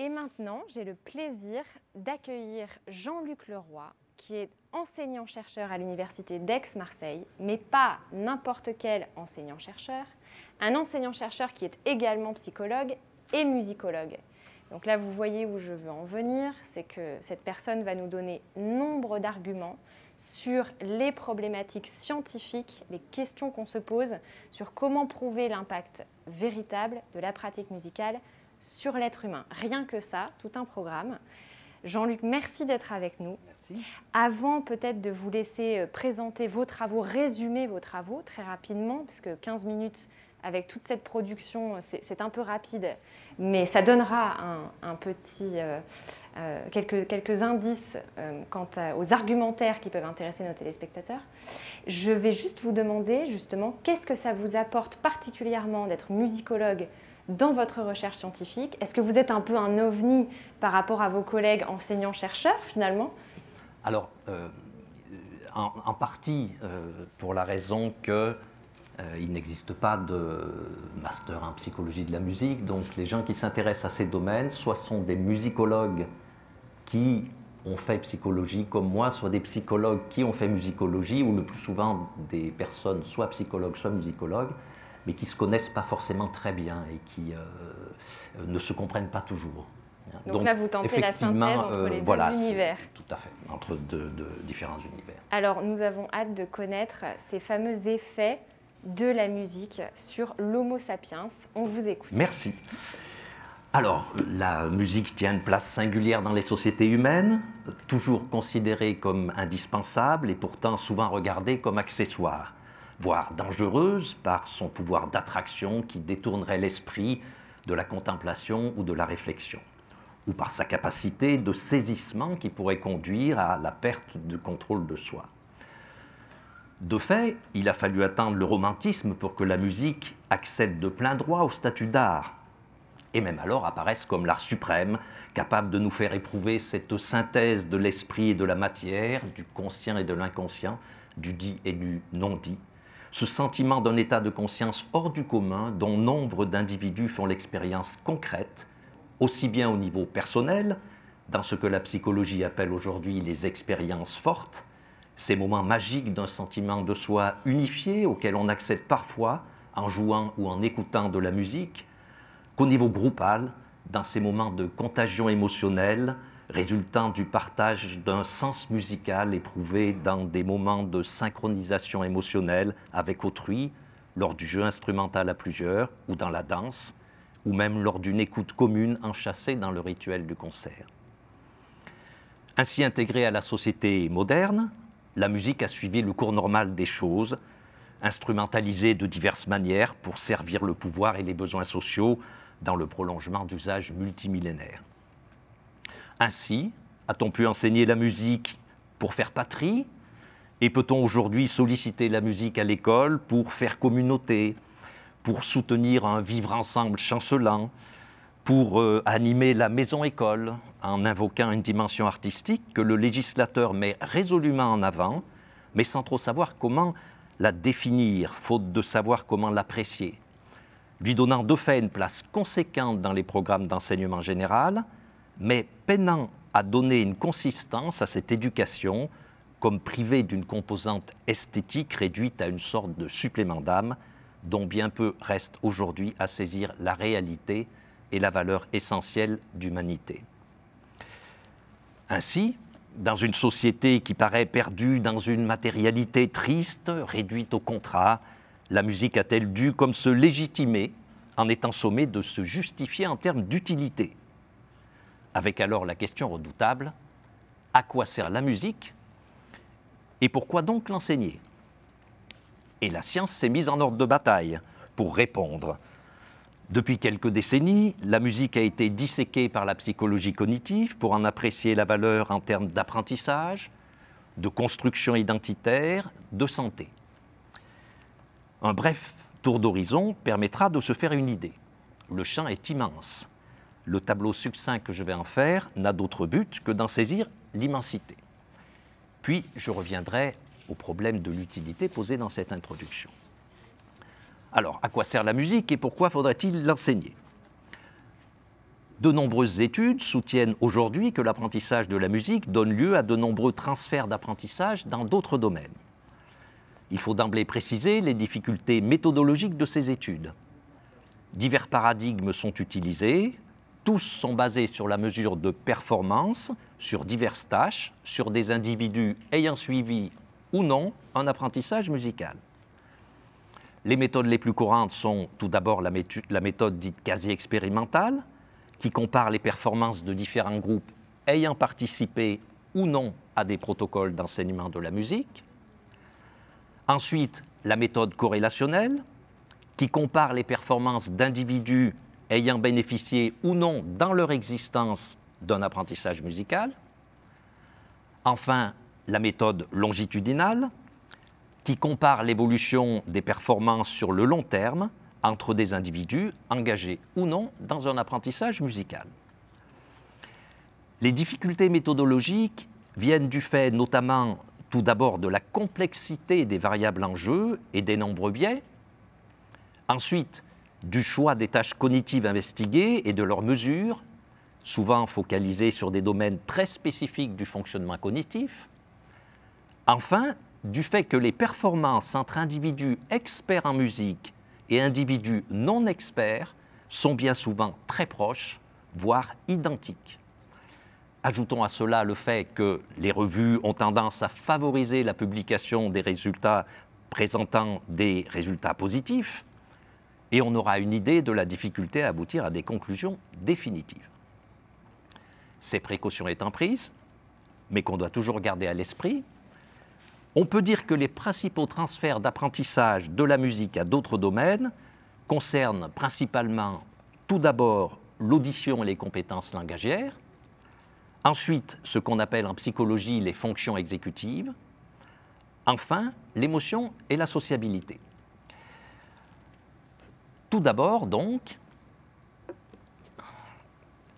Et maintenant, j'ai le plaisir d'accueillir Jean-Luc Leroy, qui est enseignant-chercheur à l'Université d'Aix-Marseille, mais pas n'importe quel enseignant-chercheur, un enseignant-chercheur qui est également psychologue et musicologue. Donc là, vous voyez où je veux en venir, c'est que cette personne va nous donner nombre d'arguments sur les problématiques scientifiques, les questions qu'on se pose, sur comment prouver l'impact véritable de la pratique musicale sur l'être humain. Rien que ça, tout un programme. Jean-Luc, merci d'être avec nous. Avant peut-être de vous laisser euh, présenter vos travaux, résumer vos travaux très rapidement, puisque que 15 minutes avec toute cette production, c'est un peu rapide, mais ça donnera euh, euh, quelques, indices quant aux argumentaires qui peuvent intéresser nos téléspectateurs. Je vais juste vous demander justement qu'est-ce que ça vous apporte particulièrement d'être musicologue dans votre recherche scientifique Est-ce que vous êtes un peu un ovni par rapport à vos collègues enseignants-chercheurs finalement Alors, euh, en, partie euh, pour la raison que euh, il n'existe pas de master en psychologie de la musique, donc les gens qui s'intéressent à ces domaines, soit sont des musicologues qui ont fait psychologie comme moi, soit des psychologues qui ont fait musicologie, ou le plus souvent des personnes, soit psychologues, soit musicologues mais qui ne se connaissent pas forcément très bien et qui euh, euh, ne se comprennent pas toujours. Donc, là, vous tentez la synthèse euh, entre les deux voilà, univers. Tout à fait, entre deux, deux, différents univers. Alors, nous avons hâte de connaître ces fameux effets de la musique sur l'Homo sapiens. On vous écoute. Merci. Alors, la musique tient une place singulière dans les sociétés humaines, toujours considérée comme indispensable et pourtant souvent regardée comme accessoire voire dangereuse par son pouvoir d'attraction qui détournerait l'esprit de la contemplation ou de la réflexion, ou par sa capacité de saisissement qui pourrait conduire à la perte de contrôle de soi. De fait, il a fallu atteindre le romantisme pour que la musique accède de plein droit au statut d'art, et même alors apparaisse comme l'art suprême, capable de nous faire éprouver cette synthèse de l'esprit et de la matière, du conscient et de l'inconscient, du dit et du non dit, ce sentiment d'un état de conscience hors du commun dont nombre d'individus font l'expérience concrète, aussi bien au niveau personnel, dans ce que la psychologie appelle aujourd'hui les expériences fortes, ces moments magiques d'un sentiment de soi unifié auquel on accède parfois en jouant ou en écoutant de la musique, qu'au niveau groupal, dans ces moments de contagion émotionnelle, résultant du partage d'un sens musical éprouvé dans des moments de synchronisation émotionnelle avec autrui, lors du jeu instrumental à plusieurs ou dans la danse, ou même lors d'une écoute commune enchâssée dans le rituel du concert. Ainsi intégrée à la société moderne, la musique a suivi le cours normal des choses, instrumentalisée de diverses manières pour servir le pouvoir et les besoins sociaux dans le prolongement d'usages multimillénaires. Ainsi, a-t-on pu enseigner la musique pour faire patrie Et peut-on aujourd'hui solliciter la musique à l'école pour faire communauté, pour soutenir un vivre ensemble chancelant, pour euh, animer la maison-école en invoquant une dimension artistique que le législateur met résolument en avant, mais sans trop savoir comment la définir, faute de savoir comment l'apprécier, lui donnant de fait une place conséquente dans les programmes d'enseignement général, mais peinant à donner une consistance à cette éducation comme privée d'une composante esthétique réduite à une sorte de supplément d'âme dont bien peu reste aujourd'hui à saisir la réalité et la valeur essentielle d'humanité. Ainsi, dans une société qui paraît perdue dans une matérialité triste, réduite au contrat, la musique a-t-elle dû comme se légitimer en étant sommée de se justifier en termes d'utilité avec alors la question redoutable, à quoi sert la musique et pourquoi donc l'enseigner Et la science s'est mise en ordre de bataille pour répondre. Depuis quelques décennies, la musique a été disséquée par la psychologie cognitive pour en apprécier la valeur en termes d'apprentissage, de construction identitaire, de santé. Un bref tour d'horizon permettra de se faire une idée. Le champ est immense le tableau succinct que je vais en faire n'a d'autre but que d'en saisir l'immensité. Puis je reviendrai au problème de l'utilité posé dans cette introduction. Alors, à quoi sert la musique et pourquoi faudrait-il l'enseigner De nombreuses études soutiennent aujourd'hui que l'apprentissage de la musique donne lieu à de nombreux transferts d'apprentissage dans d'autres domaines. Il faut d'emblée préciser les difficultés méthodologiques de ces études. Divers paradigmes sont utilisés, tous sont basés sur la mesure de performance, sur diverses tâches, sur des individus ayant suivi ou non un apprentissage musical. Les méthodes les plus courantes sont tout d'abord la, la, méthode dite quasi expérimentale, qui compare les performances de différents groupes ayant participé ou non à des protocoles d'enseignement de la musique. Ensuite, la méthode corrélationnelle, qui compare les performances d'individus ayant bénéficié ou non dans leur existence d'un apprentissage musical. Enfin, la méthode longitudinale, qui compare l'évolution des performances sur le long terme entre des individus engagés ou non dans un apprentissage musical. Les difficultés méthodologiques viennent du fait notamment tout d'abord de la complexité des variables en jeu et des nombreux biais, ensuite du choix des tâches cognitives investiguées et de leurs mesures, souvent focalisées sur des domaines très spécifiques du fonctionnement cognitif. Enfin, du fait que les performances entre individus experts en musique et individus non experts sont bien souvent très proches, voire identiques. Ajoutons à cela le fait que les revues ont tendance à favoriser la publication des résultats présentant des résultats positifs, et on aura une idée de la difficulté à aboutir à des conclusions définitives. Ces précautions étant prises, mais qu'on doit toujours garder à l'esprit, on peut dire que les principaux transferts d'apprentissage de la musique à d'autres domaines concernent principalement tout d'abord l'audition et les compétences langagières, ensuite ce qu'on appelle en psychologie les fonctions exécutives, enfin l'émotion et la sociabilité. Tout d'abord, donc,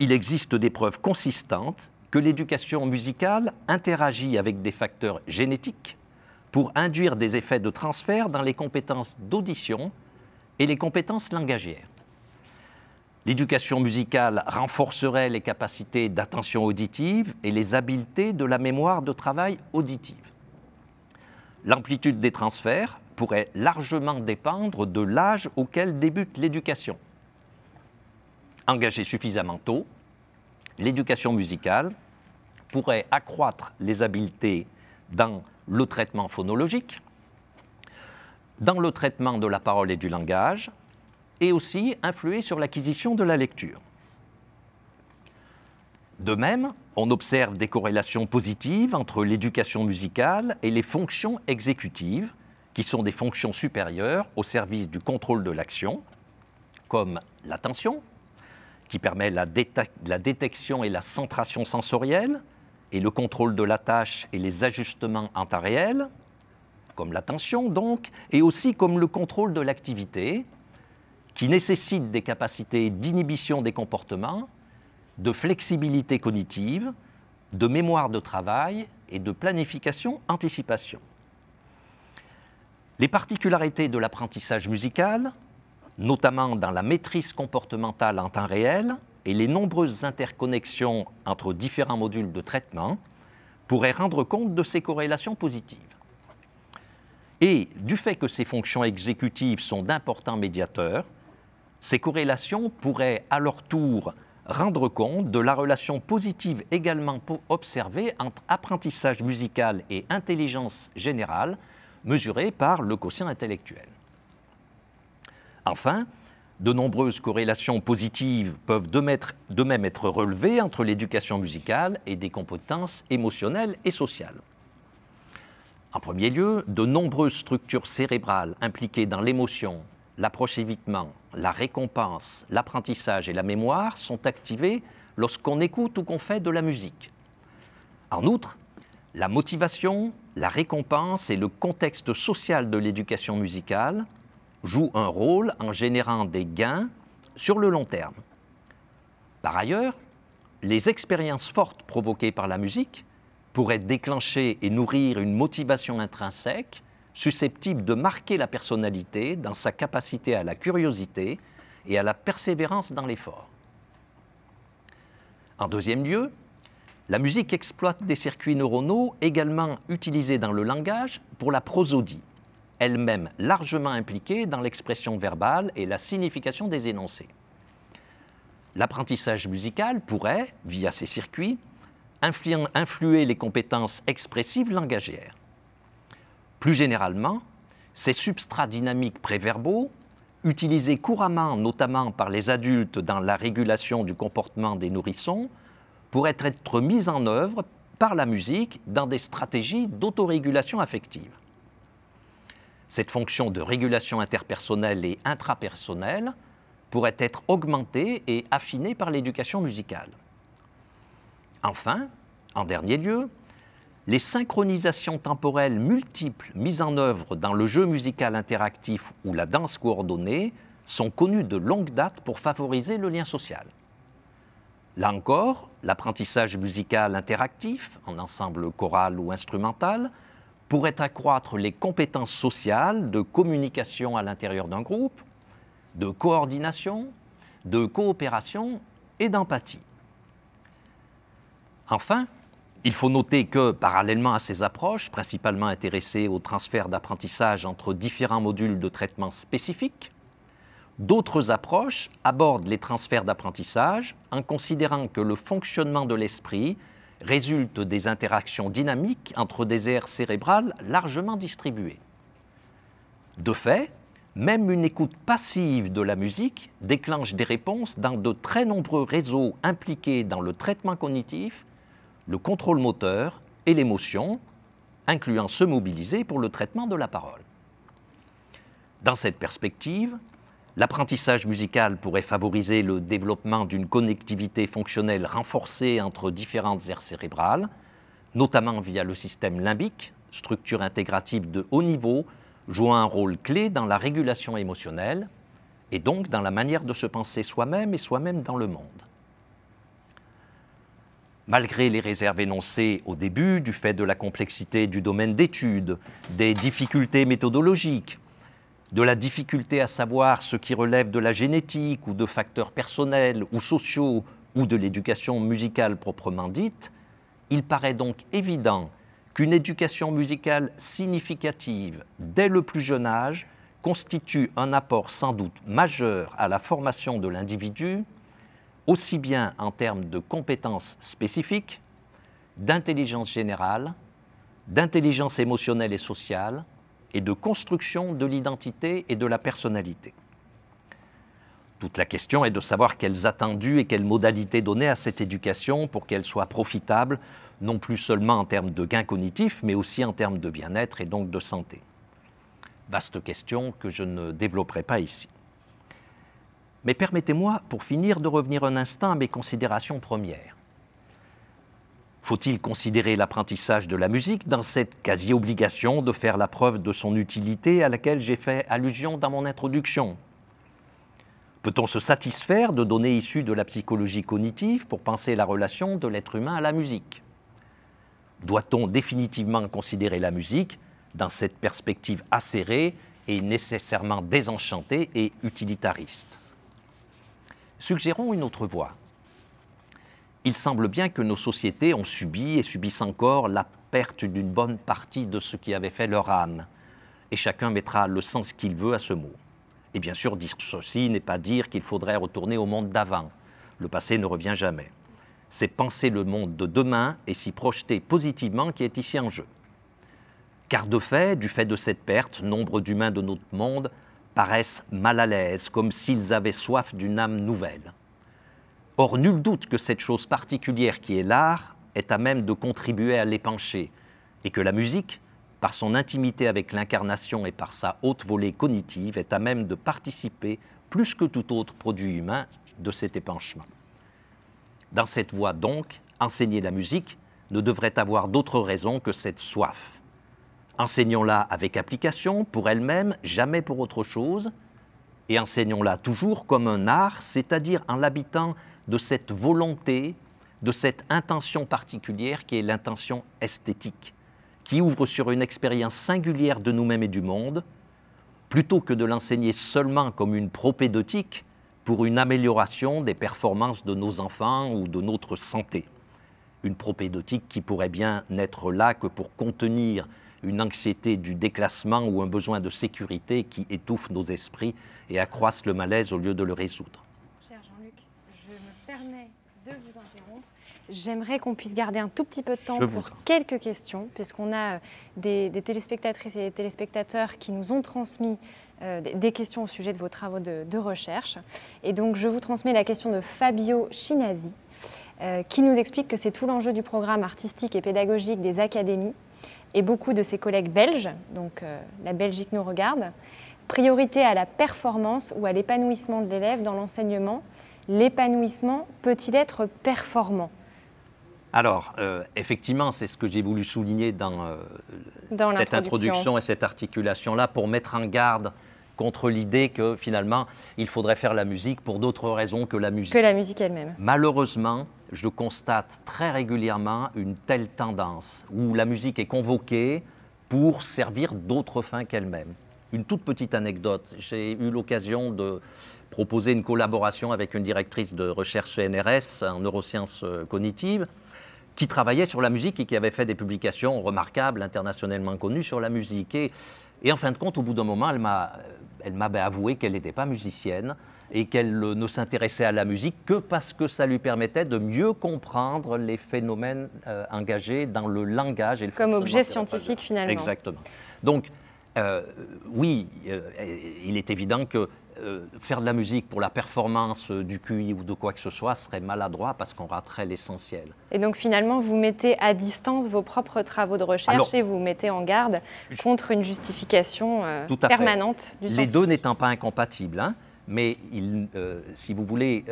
il existe des preuves consistantes que l'éducation musicale interagit avec des facteurs génétiques pour induire des effets de transfert dans les compétences d'audition et les compétences langagières. L'éducation musicale renforcerait les capacités d'attention auditive et les habiletés de la mémoire de travail auditive. L'amplitude des transferts pourrait largement dépendre de l'âge auquel débute l'éducation. Engagée suffisamment tôt, l'éducation musicale pourrait accroître les habiletés dans le traitement phonologique, dans le traitement de la parole et du langage, et aussi influer sur l'acquisition de la lecture. De même, on observe des corrélations positives entre l'éducation musicale et les fonctions exécutives, qui sont des fonctions supérieures au service du contrôle de l'action, comme l'attention, qui permet la, détection et la centration sensorielle, et le contrôle de la tâche et les ajustements en temps réel, comme l'attention donc, et aussi comme le contrôle de l'activité, qui nécessite des capacités d'inhibition des comportements, de flexibilité cognitive, de mémoire de travail et de planification-anticipation. Les particularités de l'apprentissage musical, notamment dans la maîtrise comportementale en temps réel et les nombreuses interconnexions entre différents modules de traitement, pourraient rendre compte de ces corrélations positives. Et du fait que ces fonctions exécutives sont d'importants médiateurs, ces corrélations pourraient à leur tour rendre compte de la relation positive également observée entre apprentissage musical et intelligence générale mesurée par le quotient intellectuel. Enfin, de nombreuses corrélations positives peuvent de, même être relevées entre l'éducation musicale et des compétences émotionnelles et sociales. En premier lieu, de nombreuses structures cérébrales impliquées dans l'émotion, l'approche-évitement, la récompense, l'apprentissage et la mémoire sont activées lorsqu'on écoute ou qu'on fait de la musique. En outre, la motivation, la récompense et le contexte social de l'éducation musicale jouent un rôle en générant des gains sur le long terme. Par ailleurs, les expériences fortes provoquées par la musique pourraient déclencher et nourrir une motivation intrinsèque susceptible de marquer la personnalité dans sa capacité à la curiosité et à la persévérance dans l'effort. En deuxième lieu, la musique exploite des circuits neuronaux également utilisés dans le langage pour la prosodie, elle-même largement impliquée dans l'expression verbale et la signification des énoncés. L'apprentissage musical pourrait, via ces circuits, influer les compétences expressives langagières. Plus généralement, ces substrats dynamiques préverbaux, utilisés couramment notamment par les adultes dans la régulation du comportement des nourrissons, pourrait être mise en œuvre par la musique dans des stratégies d'autorégulation affective. Cette fonction de régulation interpersonnelle et intrapersonnelle pourrait être augmentée et affinée par l'éducation musicale. Enfin, en dernier lieu, les synchronisations temporelles multiples mises en œuvre dans le jeu musical interactif ou la danse coordonnée sont connues de longue date pour favoriser le lien social. Là encore, l'apprentissage musical interactif, en ensemble choral ou instrumental, pourrait accroître les compétences sociales de communication à l'intérieur d'un groupe, de coordination, de coopération et d'empathie. Enfin, il faut noter que, parallèlement à ces approches, principalement intéressées au transfert d'apprentissage entre différents modules de traitement spécifiques, D'autres approches abordent les transferts d'apprentissage en considérant que le fonctionnement de l'esprit résulte des interactions dynamiques entre des aires cérébrales largement distribuées. De fait, même une écoute passive de la musique déclenche des réponses dans de très nombreux réseaux impliqués dans le traitement cognitif, le contrôle moteur et l'émotion, incluant se mobiliser pour le traitement de la parole. Dans cette perspective, L'apprentissage musical pourrait favoriser le développement d'une connectivité fonctionnelle renforcée entre différentes aires cérébrales, notamment via le système limbique, structure intégrative de haut niveau, jouant un rôle clé dans la régulation émotionnelle et donc dans la manière de se penser soi-même et soi-même dans le monde. Malgré les réserves énoncées au début du fait de la complexité du domaine d'étude, des difficultés méthodologiques, de la difficulté à savoir ce qui relève de la génétique ou de facteurs personnels ou sociaux ou de l'éducation musicale proprement dite, il paraît donc évident qu'une éducation musicale significative dès le plus jeune âge constitue un apport sans doute majeur à la formation de l'individu, aussi bien en termes de compétences spécifiques, d'intelligence générale, d'intelligence émotionnelle et sociale, et de construction de l'identité et de la personnalité. Toute la question est de savoir quelles attendus et quelles modalités donner à cette éducation pour qu'elle soit profitable, non plus seulement en termes de gains cognitifs, mais aussi en termes de bien-être et donc de santé. Vaste question que je ne développerai pas ici. Mais permettez-moi, pour finir, de revenir un instant à mes considérations premières. Faut-il considérer l'apprentissage de la musique dans cette quasi-obligation de faire la preuve de son utilité à laquelle j'ai fait allusion dans mon introduction Peut-on se satisfaire de données issues de la psychologie cognitive pour penser la relation de l'être humain à la musique Doit-on définitivement considérer la musique dans cette perspective acérée et nécessairement désenchantée et utilitariste Suggérons une autre voie il semble bien que nos sociétés ont subi et subissent encore la perte d'une bonne partie de ce qui avait fait leur âme. Et chacun mettra le sens qu'il veut à ce mot. Et bien sûr, dire ceci n'est pas dire qu'il faudrait retourner au monde d'avant. Le passé ne revient jamais. C'est penser le monde de demain et s'y projeter positivement qui est ici en jeu. Car de fait, du fait de cette perte, nombre d'humains de notre monde paraissent mal à l'aise, comme s'ils avaient soif d'une âme nouvelle. Or, nul doute que cette chose particulière qui est l'art est à même de contribuer à l'épancher, et que la musique, par son intimité avec l'incarnation et par sa haute volée cognitive, est à même de participer, plus que tout autre produit humain, de cet épanchement. Dans cette voie donc, enseigner la musique ne devrait avoir d'autre raison que cette soif. Enseignons-la avec application, pour elle-même, jamais pour autre chose, et enseignons-la toujours comme un art, c'est-à-dire en l'habitant de cette volonté, de cette intention particulière qui est l'intention esthétique, qui ouvre sur une expérience singulière de nous-mêmes et du monde, plutôt que de l'enseigner seulement comme une propédotique pour une amélioration des performances de nos enfants ou de notre santé. Une propédotique qui pourrait bien n'être là que pour contenir une anxiété du déclassement ou un besoin de sécurité qui étouffe nos esprits et accroisse le malaise au lieu de le résoudre. J'aimerais qu'on puisse garder un tout petit peu de temps pour quelques questions, puisqu'on a euh, des, téléspectatrices et des téléspectateurs qui nous ont transmis euh, des questions au sujet de vos travaux de, recherche. Et donc, je vous transmets la question de Fabio Chinazi, euh, qui nous explique que c'est tout l'enjeu du programme artistique et pédagogique des académies et beaucoup de ses collègues belges, donc la Belgique nous regarde, priorité à la performance ou à l'épanouissement de l'élève dans l'enseignement. L'épanouissement peut-il être performant alors, euh, effectivement, c'est ce que j'ai voulu souligner dans, euh, cette introduction. et cette articulation-là pour mettre en garde contre l'idée que finalement, il faudrait faire la musique pour d'autres raisons que la musique. Que la musique elle-même. Malheureusement, je constate très régulièrement une telle tendance où la musique est convoquée pour servir d'autres fins qu'elle-même. Une toute petite anecdote, j'ai eu l'occasion de proposer une collaboration avec une directrice de recherche CNRS en neurosciences cognitives qui travaillait sur la musique et qui avait fait des publications remarquables, internationalement connues sur la musique. Et, et en fin de compte, au bout d'un moment, elle m'a, ben, avoué qu'elle n'était pas musicienne et qu'elle ne s'intéressait à la musique que parce que ça lui permettait de mieux comprendre les phénomènes euh, engagés dans le langage et Comme objet scientifique finalement. Exactement. Donc, euh, oui, euh, il est évident que euh, faire de la musique pour la performance du QI ou de quoi que ce soit serait maladroit parce qu'on raterait l'essentiel. Et donc finalement, vous mettez à distance vos propres travaux de recherche et vous mettez en garde contre une justification permanente fait. Les deux n'étant pas incompatibles, hein, mais si vous voulez,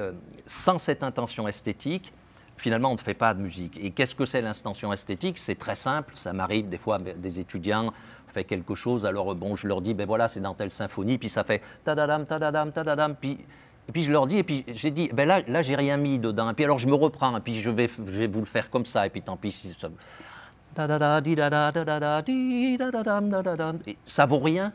sans cette intention esthétique, finalement, on ne fait pas de musique. Et qu'est-ce que c'est l'intention esthétique C'est très simple. Ça m'arrive des fois des étudiants fait quelque chose, alors euh, bon, je leur dis, ben voilà, c'est dans telle symphonie, puis ça fait tadadam, tadadam, tadadam, puis et puis je leur dis, et puis j'ai dit, ben là, là j'ai rien mis dedans. Et puis alors je me reprends, et puis je vais, je vais vous le faire comme ça, et puis tant pis si ça. ça vaut rien,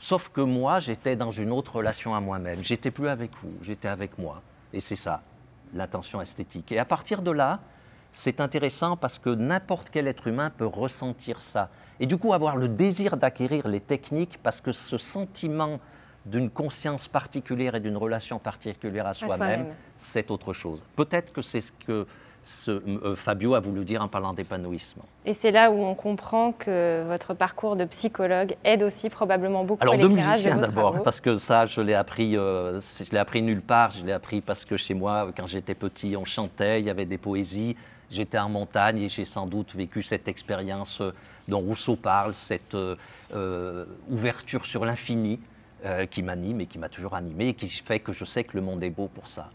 sauf que moi, j'étais dans une autre relation à moi-même. J'étais plus avec vous, j'étais avec moi. Et c'est ça, l'attention esthétique. Et à partir de là, c'est intéressant parce que n'importe quel être humain peut ressentir ça. Et du coup, avoir le désir d'acquérir les techniques parce que ce sentiment d'une conscience particulière et d'une relation particulière à, soi-même, c'est autre chose. Peut-être que c'est ce que euh, Fabio a voulu dire en parlant d'épanouissement. Et c'est là où on comprend que votre parcours de psychologue aide aussi probablement beaucoup Alors, à de musicien d'abord, parce que ça, je l'ai appris, euh, je l'ai appris nulle part. Je l'ai appris parce que chez moi, quand j'étais petit, on chantait, il y avait des poésies. J'étais en montagne et j'ai sans doute vécu cette expérience euh, dont Rousseau parle, cette ouverture sur l'infini qui m'anime et qui m'a toujours animé et qui fait que je sais que le monde est beau pour ça.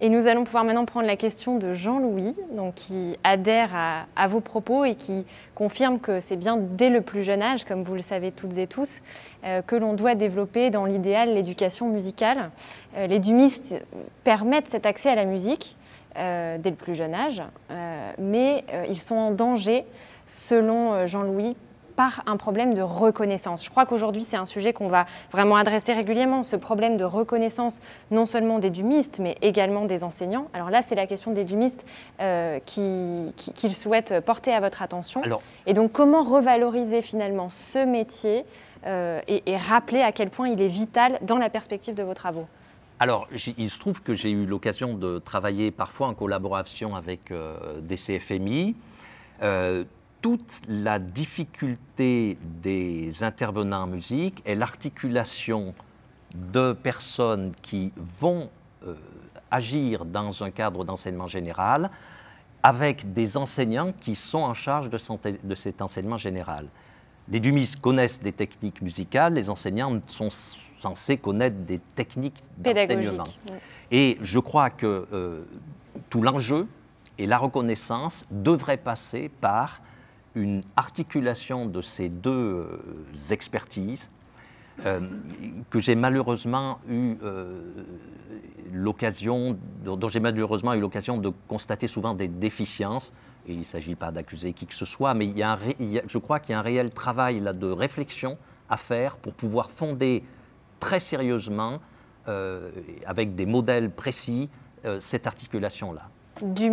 Et nous allons pouvoir maintenant prendre la question de Jean-Louis, qui adhère à, vos propos et qui confirme que c'est bien dès le plus jeune âge, comme vous le savez toutes et tous, euh, que l'on doit développer dans l'idéal l'éducation musicale. Euh, les dumistes permettent cet accès à la musique euh, dès le plus jeune âge, mais ils sont en danger, selon Jean-Louis, par un problème de reconnaissance. Je crois qu'aujourd'hui, c'est un sujet qu'on va vraiment adresser régulièrement, ce problème de reconnaissance non seulement des dumistes, mais également des enseignants. Alors là, c'est la question des dumistes euh, qu'ils souhaitent porter à votre attention. Et donc, comment revaloriser finalement ce métier euh, et, rappeler à quel point il est vital dans la perspective de vos travaux alors, il se trouve que j'ai eu l'occasion de travailler parfois en collaboration avec euh, des CFMI toute la difficulté des intervenants en musique est l'articulation de personnes qui vont euh, agir dans un cadre d'enseignement général avec des enseignants qui sont en charge de, cet enseignement général. Les dumistes connaissent des techniques musicales, les enseignants sont censés connaître des techniques d'enseignement. Et je crois que euh, tout l'enjeu et la reconnaissance devraient passer par une articulation de ces deux euh, expertises euh, que j'ai malheureusement eu euh, l'occasion, dont j'ai malheureusement eu l'occasion de constater souvent des déficiences. Et il ne s'agit pas d'accuser qui que ce soit, mais il y a je crois qu'il y a un réel travail là, de réflexion à faire pour pouvoir fonder très sérieusement, avec des modèles précis, cette articulation-là du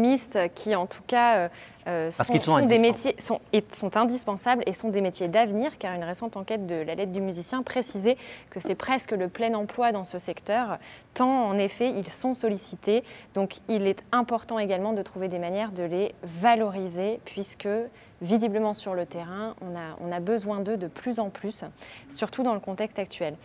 qui, en tout cas, euh, euh, sont, des métiers, sont, indispensables et sont des métiers d'avenir, car une récente enquête de la lettre du musicien précisait que c'est presque le plein emploi dans ce secteur, tant en effet ils sont sollicités. Donc il est important également de trouver des manières de les valoriser, puisque visiblement sur le terrain, on a, on a besoin d'eux de plus en plus, surtout dans le contexte actuel.